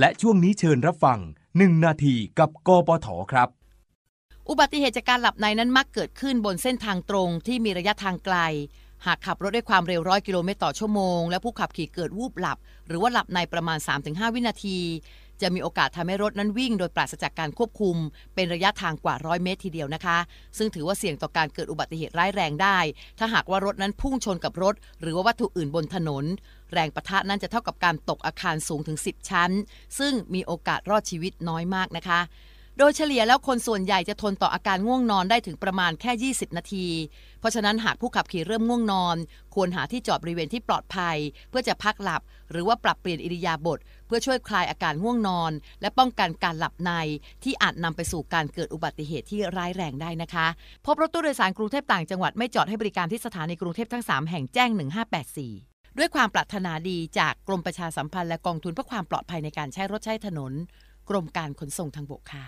และช่วงนี้เชิญรับฟัง 1 นาทีกับกปทครับ อุบัติเหตุจากการหลับในนั้นมักเกิดขึ้นบนเส้นทางตรงที่มีระยะทางไกลหากขับรถด้วยความเร็วร้อยกิโลเมตรต่อชั่วโมง และผู้ขับขี่เกิดวูบหลับ หรือว่าหลับในประมาณ 3-5 วินาที จะมีโอกาสทำให้รถนั้นวิ่งโดยปราศจากการควบคุม เป็นระยะทางกว่าร้อยเมตรทีเดียวนะคะ ซึ่งถือว่าเสี่ยงต่อการเกิดอุบัติเหตุร้ายแรงได้ ถ้าหากว่ารถนั้นพุ่งชนกับรถ หรือว่าวัตถุอื่นบนถนนแรงประทะนั้นจะเท่ากับการตกอาคารสูงถึง10ชั้น ซึ่งมีโอกาสรอดชีวิตน้อยมากนะคะโดยเฉลี่ยแล้วคนส่วนใหญ่จะทนต่ออาการง่วงนอนได้ถึงประมาณแค่ 20 นาที เพราะฉะนั้นหากผู้ขับขี่เริ่มง่วงนอน ควรหาที่จอดบริเวณที่ปลอดภัย เพื่อจะพักหลับหรือว่าปรับเปลี่ยนอิริยาบถเพื่อช่วยคลายอาการง่วงนอน และป้องกันการหลับในที่อาจนำไปสู่การเกิดอุบัติเหตุที่ร้ายแรงได้นะคะพบรถตู้โดยสารกรุงเทพต่างจังหวัดไม่จอดให้บริการที่สถานีกรุงเทพทั้ง 3 แห่งแจ้ง 1584ด้วยความปรารถนาดีจากกรมประชาสัมพันธ์ และกองทุนเพื่อความปลอดภัยในการใช้รถใช้ถนน กรมการขนส่งทางบกค่ะ